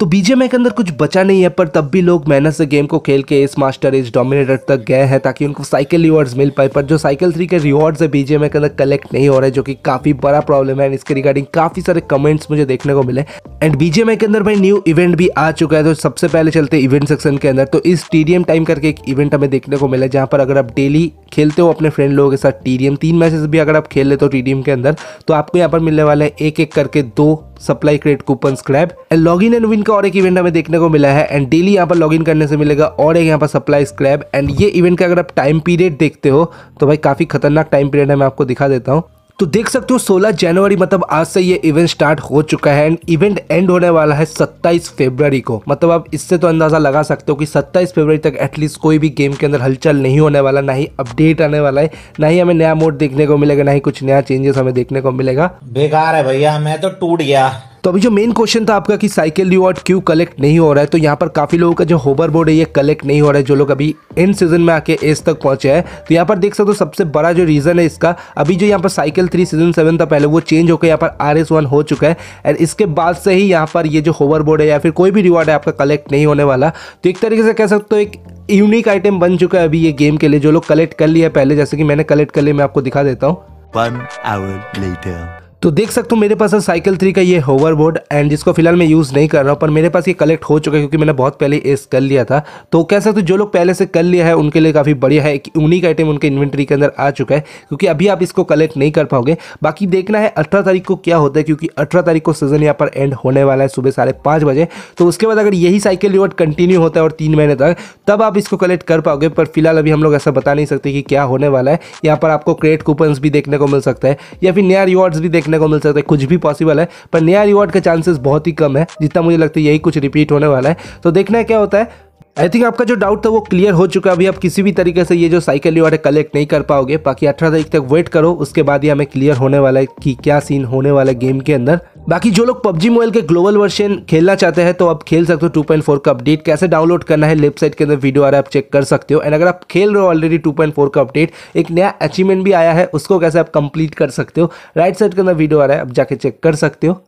तो बीजेमआई के अंदर कुछ बचा नहीं है पर तब भी लोग मेहनत से गेम को खेल के इस मास्टर इस डोमिनेटर तक गए हैं ताकि उनको साइकिल रिवॉर्ड्स मिल पाए पर जो साइकिल थ्री के रिवॉर्ड्स है बीजेमआई के अंदर कलेक्ट नहीं हो रहे जो कि काफ़ी बड़ा प्रॉब्लम है इसके रिगार्डिंग काफ़ी सारे कमेंट्स मुझे देखने को मिले एंड बीजेमआई के अंदर भाई न्यू इवेंट भी आ चुका है तो सबसे पहले चलते इवेंट सेक्शन के अंदर तो इस टी टाइम करके एक इवेंट हमें देखने को मिला जहाँ पर अगर आप डेली खेलते हो अपने फ्रेंड लोगों के साथ टी तीन मैचेस भी अगर आप खेल लेते हो टी के अंदर तो आपको यहाँ पर मिलने वाला है एक एक करके दो supply crate coupon scrap and log in and win का और एक इवेंट हमें देखने को मिला है एंड डेली यहाँ पर लॉग इन करने से मिलेगा और एक यहाँ पर सप्लाई स्क्रैप एंड ये इवेंट का अगर आप टाइम पीरियड देखते हो तो भाई काफ़ी खतरनाक टाइम पीरियड है मैं आपको दिखा देता हूँ तो देख सकते हो 16 जनवरी मतलब आज से ये इवेंट स्टार्ट हो चुका है एंड इवेंट एंड होने वाला है 27 फरवरी को मतलब आप इससे तो अंदाजा लगा सकते हो कि 27 फरवरी तक एटलीस्ट कोई भी गेम के अंदर हलचल नहीं होने वाला ना ही अपडेट आने वाला है ना ही हमें नया मोड देखने को मिलेगा ना ही कुछ नया चेंजेस हमें देखने को मिलेगा बेकार है भैया मैं तो टूट गया तो अभी जो मेन क्वेश्चन था आपका कि साइकिल रिवॉर्ड क्यों कलेक्ट नहीं हो रहा है तो यहाँ पर काफ़ी लोगों का जो होबर बोर्ड है ये कलेक्ट नहीं हो रहा है जो लोग अभी इन सीजन में आके एस तक पहुंचे हैं तो यहाँ पर देख सकते हो तो सबसे बड़ा जो रीज़न है इसका अभी जो यहाँ पर साइकिल थ्री सीजन सेवन था पहले वो चेंज होकर यहाँ पर आर एस हो चुका है एंड इसके बाद से ही यहाँ पर ये जो होवर बोर्ड है या फिर कोई भी रिवॉर्ड है आपका कलेक्ट नहीं होने वाला तो एक तरीके से कह सकते हो एक यूनिक आइटम बन चुका है अभी ये गेम के लिए जो लोग कलेक्ट कर लिया पहले जैसे कि मैंने कलेक्ट कर लिया मैं आपको दिखा देता हूँ तो देख सकते हो मेरे पास है साइकिल थ्री का ये होवर बोर्ड एंड जिसको फिलहाल मैं यूज़ नहीं कर रहा हूँ पर मेरे पास ये कलेक्ट हो चुका है क्योंकि मैंने बहुत पहले इस कर लिया था तो कह सकते हो जो लोग पहले से कर लिया है उनके लिए काफ़ी बढ़िया है एक यूनिक आइटम उनके इन्वेंट्री के अंदर आ चुका है क्योंकि अभी आप इसको कलेक्ट नहीं कर पाओगे बाकी देखना है अठारह तारीख को क्या होता है क्योंकि अठारह तारीख को सीजन यहाँ पर एंड होने वाला है सुबह साढ़े बजे तो उसके बाद अगर यही साइकिल रिवॉर्ड कंटिन्यू होता है और तीन महीने तक तब आप इसको कलेक्ट कर पाओगे पर फिलहाल अभी हम लोग ऐसा बता नहीं सकते कि क्या होने वाला है यहाँ पर आपको क्रेट कूपन्स भी देखने को मिल सकता है या फिर नया रिवॉर्ड्स भी देखने देखने को मिल सकता है कुछ भी पॉसिबल है पर नया रिवॉर्ड का चांसेस बहुत ही कम है जितना मुझे लगता है यही कुछ रिपीट होने वाला है तो देखना है क्या होता है आई थिंक आपका जो डाउट था वो क्लियर हो चुका है अभी आप किसी भी तरीके से ये जो साइकिल रिवॉर्ड है कलेक्ट नहीं कर पाओगे बाकी अठारह तारीख तक वेट करो उसके बाद ही हमें क्लियर होने वाला है कि क्या सीन होने वाला है गेम के अंदर बाकी जो लोग पबजी मोबाइल के ग्लोबल वर्जन खेलना चाहते हैं तो आप खेल सकते हो 2.4 का अपडेट कैसे डाउनलोड करना है वेबसाइट के अंदर वीडियो आ रहा है आप चेक कर सकते हो एंड अगर आप खेल रहे हो ऑलरेडी 2.4 का अपडेट एक नया अचीवमेंट भी आया है उसको कैसे आप कंप्लीट कर सकते हो राइट साइड के अंदर वीडियो आ रहा है आप जाके चेक कर सकते हो